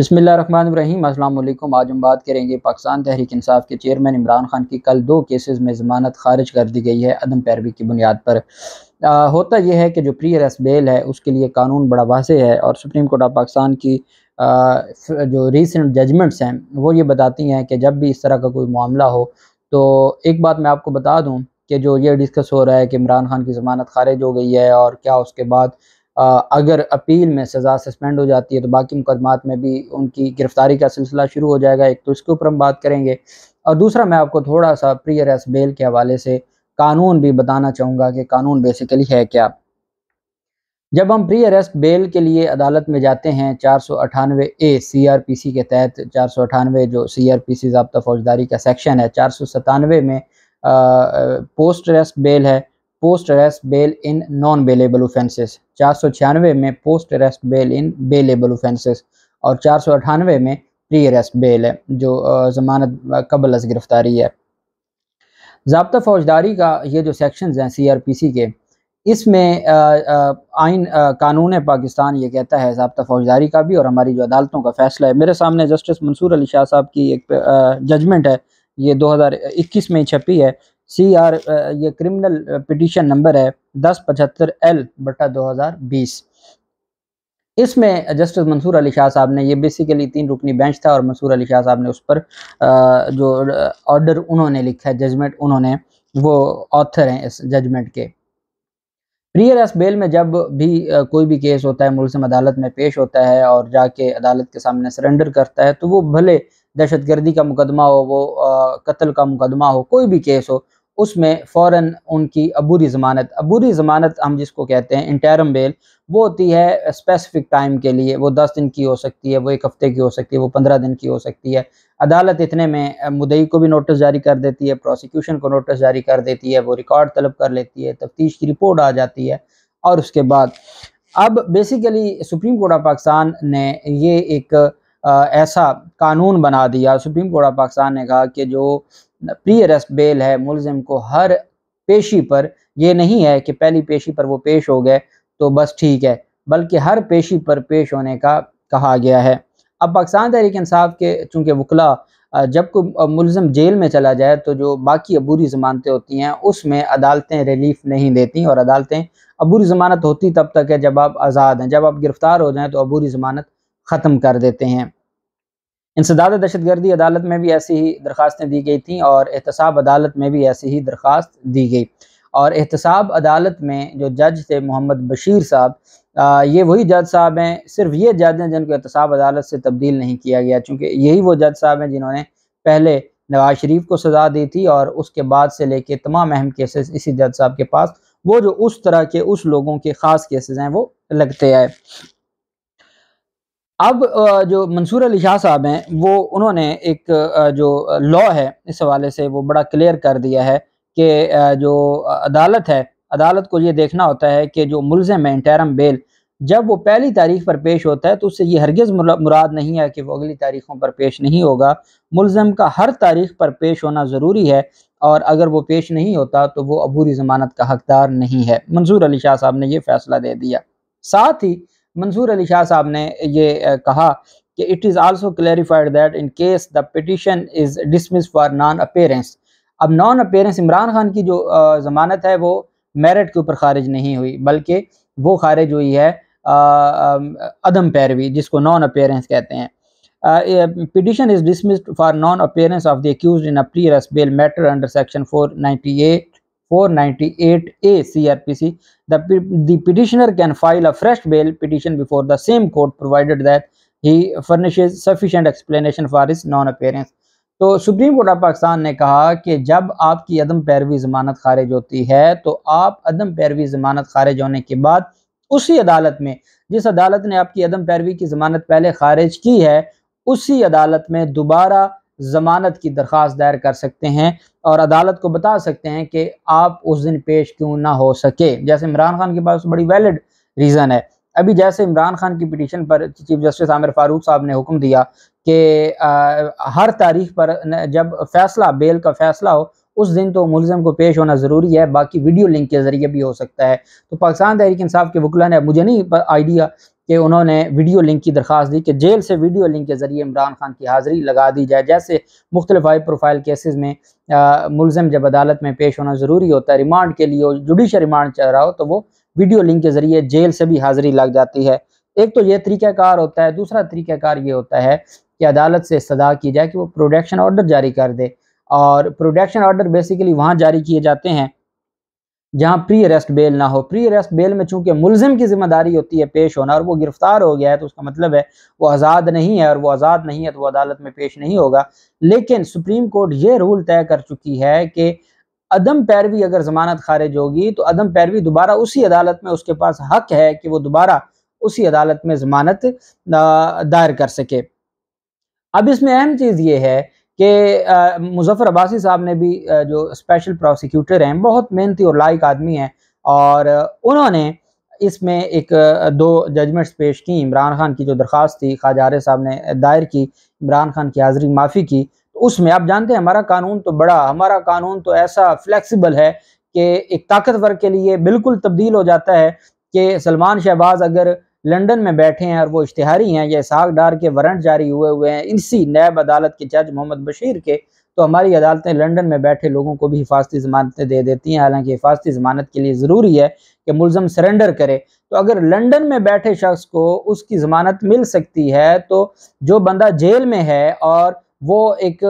बसमीम अल्लाम आज हम बात करेंगे पाकिस्तान तहरीक इंसाफ के चेयरमैन इमरान खान की कल दो केसेस में ज़मानत खारिज कर दी गई है अदम पैरवी की बुनियाद पर आ, होता यह है कि जो प्री अरेस्ट बेल है उसके लिए कानून बड़ा वाजे है और सुप्रीम कोर्ट ऑफ पाकिस्तान की आ, जो रीसेंट जजमेंट्स हैं वो ये बताती हैं कि जब भी इस तरह का कोई मामला हो तो एक बात मैं आपको बता दूँ कि जो ये डिस्कस हो रहा है कि इमरान खान की ज़मानत खारिज हो गई है और क्या उसके बाद अगर अपील में सज़ा सस्पेंड हो जाती है तो बाकी मुकदमात में भी उनकी गिरफ़्तारी का सिलसिला शुरू हो जाएगा एक तो इसके ऊपर हम बात करेंगे और दूसरा मैं आपको थोड़ा सा प्रियर एस बेल के हवाले से कानून भी बताना चाहूँगा कि कानून बेसिकली है क्या जब हम प्री अरेस्ट बेल के लिए अदालत में जाते हैं चार सौ अठानवे ए सी आर पी सी के तहत चार सौ अठानवे जो सी आर पी सी फौजदारी का सेक्शन है चार सौ सतानवे में आ, पोस्ट अरेस्ट बेल है post arrest bail in non bailable offences चार सौ छियानवे में post arrest bail in bailable offences और चार सौ अठानवे में प्री अरेस्ट बेल है जो जमानत कबल अज गिरफ्तारी है जबता फौजदारी का ये जो सेक्शन हैं सी के इसमें आइन कानून पाकिस्तान ये कहता है जबता फौजदारी का भी और हमारी जो अदालतों का फैसला है मेरे सामने जस्टिस मंसूर अली शाह साहब की एक जजमेंट है ये 2021 में छपी है सी आर ये क्रिमिनल पिटिशन नंबर है दस पचहत्तर एल बटा दो हज़ार बीस इसमें जस्टिस मंसूर अली शाह साहब ने ये बेसिकली तीन रुकनी बेंच था और मंसूर अली शाह साहब ने उस पर जो ऑर्डर उन्होंने लिखा है जजमेंट उन्होंने वो ऑथर हैं इस जजमेंट के प्रियर एस बेल में जब भी कोई भी केस होता है मुलसम अदालत में पेश होता है और जाके अदालत के सामने सरेंडर करता है तो वो भले दहशत गर्दी का मुकदमा हो वो कत्ल का मुकदमा हो कोई भी केस हो उसमें फ़ौर उनकी अबूरी ज़मानत अबूरी ज़मानत हम जिसको कहते हैं इंटरम बेल वो होती है स्पेसिफिक टाइम के लिए वो दस दिन की हो सकती है वो एक हफ़्ते की हो सकती है वो पंद्रह दिन की हो सकती है अदालत इतने में मुदई को भी नोटिस जारी कर देती है प्रोसिक्यूशन को नोटिस जारी कर देती है वो रिकॉर्ड तलब कर लेती है तफ्तीश की रिपोर्ट आ जाती है और उसके बाद अब basically supreme court of Pakistan ने ये एक ऐसा कानून बना दिया सुप्रीम कोर्ट ऑफ पाकिस्तान ने कहा कि जो प्री अरेस्ट बेल है मुलजिम को हर पेशी पर यह नहीं है कि पहली पेशी पर वो पेश हो गए तो बस ठीक है बल्कि हर पेशी पर पेश होने का कहा गया है अब पाकिस्तान तहरीक इंसाफ के चूँकि वकला जब कोई मुलम जेल में चला जाए तो जो बाकी अबूरी ज़मानतें होती हैं उसमें अदालतें रिलीफ नहीं देती और अदालतें अबूरी ज़मानत होती तब तक है जब आप आज़ाद हैं जब आप गिरफ़्तार हो जाएँ तो अबूरी ज़मानत ख़त्म कर देते हैं इंसदाद दहशतगर्दी अदालत में भी ऐसी ही दरख्वास्तें दी गई थी और एहतसाब अदालत में भी ऐसी ही दरख्वास्त दी गई और एहतसाब अदालत में जो जज थे मोहम्मद बशीर साहब ये वही जज साहब हैं सिर्फ ये जज हैं जिनको एहतसाब अदालत से तब्दील नहीं किया गया चूँकि यही वो जज साहब हैं जिन्होंने पहले नवाज शरीफ को सज़ा दी थी और उसके बाद से लेके तमाम अहम केसेस इसी जज साहब के पास वो जो उस तरह के उस लोगों के ख़ास केसेस हैं वो लगते आए अब जो मंसूर अली शाह साहब हैं वो उन्होंने एक जो लॉ है इस हवाले से वो बड़ा क्लियर कर दिया है कि जो अदालत है अदालत को ये देखना होता है कि जो मुलजम है इंटरम बेल जब वो पहली तारीख पर पेश होता है तो उससे ये हरगज़ मुराद नहीं है कि वो अगली तारीखों पर पेश नहीं होगा मुलजम का हर तारीख पर पेश होना ज़रूरी है और अगर वो पेश नहीं होता तो वो अबूरी ज़मानत का हकदार नहीं है मंजूर अली शाह साहब ने ये फैसला दे दिया साथ ही मंसूर अली शाह साहब ने ये कहा कि it is also clarified that in case the petition is dismiss for non appearance अब नॉन अपेरेंस इमरान खान की जो ज़मानत है वो मेरिट के ऊपर खारिज नहीं हुई बल्कि वो खारिज हुई है अदम पैरवी जिसको नॉन अपेरेंस कहते हैं petition is dismissed for non appearance of the accused in a pre arrest bail matter under section four ninety A 498 A CRPC, the, the petitioner can file a fresh bail petition before the same court provided that he furnishes sufficient explanation for his non-appearance. तो supreme court of Pakistan ने कहा कि जब आपकी अदम पैरवी ज़मानत खारिज होती है तो आप अदम पैरवी ज़मानत खारिज होने के बाद उसी अदालत में जिस अदालत ने आपकी अदम पैरवी की ज़मानत पहले खारिज की है उसी अदालत में दोबारा ज़मानत की दरख्वास्त दायर कर सकते हैं और अदालत को बता सकते हैं कि आप उस दिन पेश क्यों ना हो सके जैसे इमरान खान के पास तो बड़ी वैलिड रीज़न है अभी जैसे इमरान खान की पिटीशन पर चीफ जस्टिस आमिर फारूक साहब ने हुक्म दिया कि हर तारीख पर जब फैसला बेल का फैसला हो उस दिन तो मुलजम को पेश होना ज़रूरी है बाकी वीडियो लिंक के ज़रिए भी हो सकता है तो पाकिस्तान तहरीक इंसाफ के वकला ने मुझे नहीं आइडिया कि उन्होंने वीडियो लिंक की दरख्वास्त दी कि जेल से वीडियो लिंक के ज़रिए इमरान खान की हाज़िरी लगा दी जाए जैसे मुख्तलिफ हाई प्रोफाइल केसेस में मुलम जब अदालत में पेश होना ज़रूरी होता है रिमांड के लिए जुडिशल रिमांड चाह रहा हो तो वो वीडियो लिंक के ज़रिए जेल से भी हाज़िरी लग जाती है एक तो ये तरीक़ाकार होता है दूसरा तरीक़ाकार ये होता है कि अदालत से सदा की जाए कि वो प्रोडक्शन ऑर्डर जारी कर दे और प्रोडक्शन ऑर्डर बेसिकली वहाँ जारी किए जाते हैं जहां प्री अरेस्ट बेल ना हो प्री अरेस्ट बेल में चूंकि मुलजिम की जिम्मेदारी होती है पेश होना और वो गिरफ्तार हो गया है तो उसका मतलब है वो आज़ाद नहीं है और वो आज़ाद नहीं है तो वो अदालत में पेश नहीं होगा लेकिन सुप्रीम कोर्ट ये रूल तय कर चुकी है कि अदम पैरवी अगर जमानत खारिज होगी तो अदम पैरवी दोबारा उसी अदालत में उसके पास हक है कि वो दोबारा उसी अदालत में जमानत दायर कर सके अब इसमें अहम चीज़ ये है कि मुजफ़र अब्बासी साहब ने भी जो स्पेशल प्रोसिक्यूटर हैं बहुत मेहनती और लायक आदमी हैं और उन्होंने इसमें एक दो जजमेंट्स पेश की इमरान खान की जो दरख्वास्त थी ख्वाजा साहब ने दायर की इमरान खान की हाजिरी माफ़ी की तो उसमें आप जानते हैं हमारा कानून तो बड़ा हमारा कानून तो ऐसा फ्लैक्सीबल है कि एक ताकतवर के लिए बिल्कुल तब्दील हो जाता है कि सलमान शहबाज अगर लंदन में बैठे हैं और वो इश्तहारी हैं या इसहाक डार के वारंट जारी हुए हुए हैं इसी नैब अदालत के जज मोहम्मद बशीर के तो हमारी अदालतें लंदन में बैठे लोगों को भी हिफाजती ज़मानतें दे देती हैं हालांकि हिफाजती ज़मानत के लिए ज़रूरी है कि मुलम सरेंडर करे तो अगर लंदन में बैठे शख्स को उसकी ज़मानत मिल सकती है तो जो बंदा जेल में है और वो एक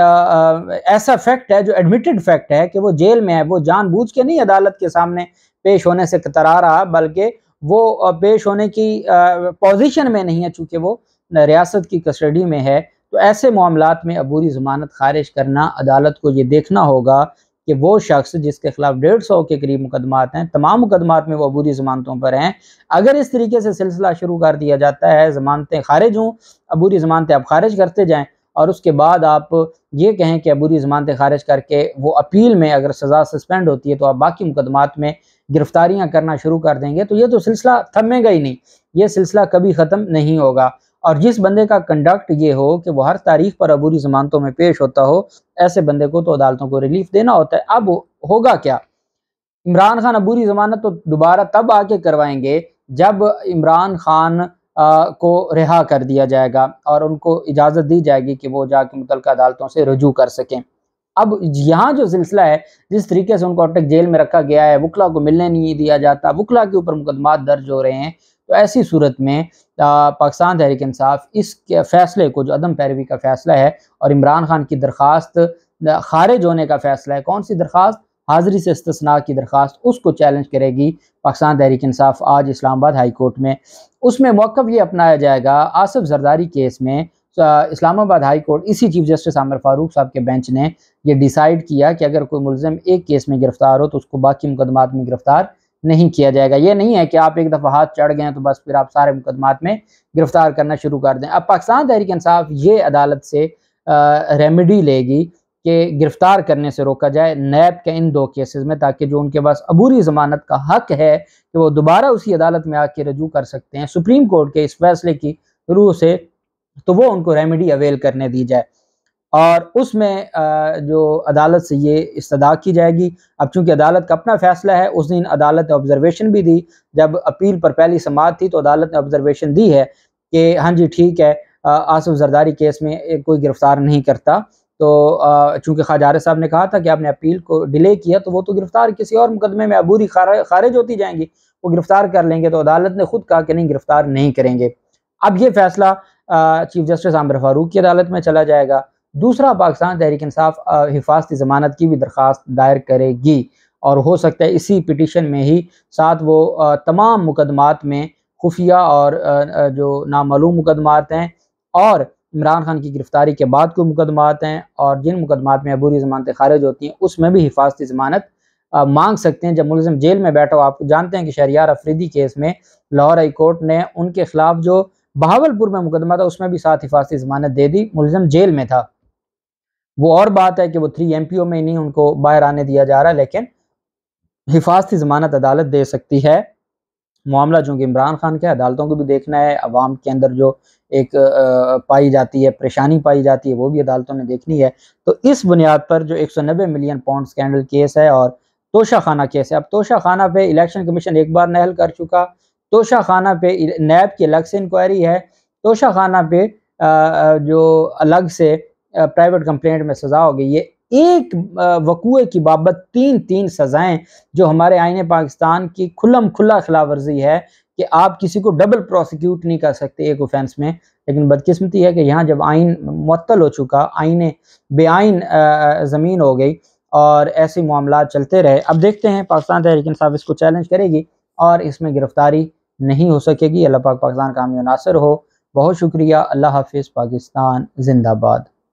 आ, आ, ऐसा फैक्ट है जो एडमिटेड फैक्ट है कि वो जेल में है वो जानबूझ के नहीं अदालत के सामने पेश होने से कतरा रहा बल्कि वो पेश होने की पोजीशन में नहीं है चूँकि वो रियासत की कस्टडी में है तो ऐसे मामला में अबूरी ज़मानत खारिज करना अदालत को ये देखना होगा कि वो शख्स जिसके खिलाफ डेढ़ सौ के करीब मुकदमात हैं तमाम मुकदमात में वो अबूरी ज़मानतों पर हैं अगर इस तरीके से सिलसिला शुरू कर दिया जाता है ज़मानतें खारिज हों अबूरी ज़मानतें आप खारिज करते जाएँ और उसके बाद आप ये कहें कि अबूरी ज़मानतें खारिज करके वो अपील में अगर सज़ा सस्पेंड होती है तो आप बाकी मुकदमात में गिरफ्तारियां करना शुरू कर देंगे तो ये तो सिलसिला थमेगा ही नहीं ये सिलसिला कभी ख़त्म नहीं होगा और जिस बंदे का कंडक्ट ये हो कि वो हर तारीख पर अबूरी जमानतों में पेश होता हो ऐसे बंदे को तो अदालतों को रिलीफ देना होता है अब होगा क्या इमरान खान अबूरी जमानत तो दोबारा तब आके करवाएंगे जब इमरान खान आ, को रिहा कर दिया जाएगा और उनको इजाज़त दी जाएगी कि वो जाके मुतल अदालतों से रजू कर सकें अब यहाँ जो सिलसिला है जिस तरीके से उनको अटक जेल में रखा गया है वकला को मिलने नहीं दिया जाता वकला के ऊपर मुकदमा दर्ज हो रहे हैं तो ऐसी सूरत में पाकिस्तान तहरीक इंसाफ इस फैसले को जो अदम पैरवी का फैसला है और इमरान खान की दरख्वास्त खारिज होने का फैसला है कौन सी दरख्वास्त हाजिरी से इस्तना की दरख्वास्त उसको चैलेंज करेगी पाकिस्तान तहरीक इंसाफ आज इस्लामाबाद हाई कोर्ट में उसमें मौक़ ये अपनाया जाएगा आसफ जरदारी केस में इस्लामाबाद हाई कोर्ट इसी चीफ जस्टिस आमिर फारूक साहब के बेंच ने यह डिसाइड किया कि अगर कोई मुलजम एक केस में गिरफ्तार हो तो उसको बाकी मुकदमात में गिरफ्तार नहीं किया जाएगा ये नहीं है कि आप एक दफ़ा हाथ चढ़ गए तो बस फिर आप सारे मुकदमात में गिरफ्तार करना शुरू कर दें अब पाकिस्तान तहरीक इंसाफ ये अदालत से रेमेडी लेगी कि गिरफ्तार करने से रोका जाए नैब के इन दो केसेस में ताकि जो उनके पास अबूरी ज़मानत का हक है कि वो दोबारा उसी अदालत में आके रजू कर सकते हैं सुप्रीम कोर्ट के इस फैसले की रूह से तो वो उनको रेमेडी अवेल करने दी जाए और उसमें जो अदालत से ये इस्तदा की जाएगी अब चूंकि अदालत का अपना फैसला है उस दिन अदालत ने ऑब्जर्वेशन भी दी जब अपील पर पहली समात थी तो अदालत ने ऑब्जर्वेशन दी है कि हाँ जी ठीक है आसफ जरदारी केस में कोई गिरफ़्तार नहीं करता तो चूंकि खाजारे साहब ने कहा था कि आपने अपील को डिले किया तो वो तो गिरफ़्तार किसी और मुकदमे में अबूरी खारिज होती जाएंगी वो गिरफ़्तार कर लेंगे तो अदालत ने खुद कहा कि नहीं गिरफ़्तार नहीं करेंगे अब ये फैसला चीफ जस्टिस आमिर फारूक की अदालत में चला जाएगा दूसरा पाकिस्तान तहरीक इंसाफ हिफाजती ज़मानत की भी दरख्वास्त दायर करेगी और हो सकता है इसी पिटिशन में ही साथ वो तमाम मुकदमात में खुफिया और जो नामालूम मुकदमात हैं और इमरान खान की गिरफ्तारी के बाद कोई मुकदमात हैं और जिन मुकदमात में अबूरी ज़मानतें खारिज होती हैं उसमें भी हिफाजती ज़मानत मांग सकते हैं जब मुलम जेल में बैठा हो आप जानते हैं कि शहरियार अफरीदी केस में लाहौर हाई कोर्ट ने उनके खिलाफ जो बहावलपुर में मुकदमा था उसमें भी साथ हिफाजती जमानत दे दी मुलजम जेल में था वो और बात है कि वो थ्री एम में ही नहीं उनको बाहर आने दिया जा रहा है लेकिन हिफाजती जमानत अदालत दे सकती है मामला चूँकि इमरान खान के अदालतों को भी देखना है अवाम के अंदर जो एक पाई जाती है परेशानी पाई जाती है वो भी अदालतों ने देखनी है तो इस बुनियाद पर जो 190 मिलियन पाउंड स्कैंडल केस है और तोशा खाना केस है अब तोशा खाना पे इलेक्शन कमीशन एक बार नहल कर चुका तोशा खाना पे नैब की अलग से इंक्वायरी है तोशा खाना पे जो अलग से प्राइवेट कंप्लेंट में सज़ा हो गई ये एक वकूए की बाबत तीन तीन सज़ाएं जो हमारे आइन पाकिस्तान की खुलम खुला खिलाफ वर्जी है कि आप किसी को डबल प्रोसिक्यूट नहीं कर सकते एक ऑफेंस में लेकिन बदकिस्मती है कि यहाँ जब आइन मअतल हो चुका आइन ज़मीन हो गई और ऐसे मामला चलते रहे अब देखते हैं पाकिस्तान तहरीक इंसाफ इसको चैलेंज करेगी और इसमें गिरफ्तारी नहीं हो सकेगी अल्लाह पाक पाकिस्तान का हामी नासर हो बहुत शुक्रिया अल्लाह हाफिज़ पाकिस्तान जिंदाबाद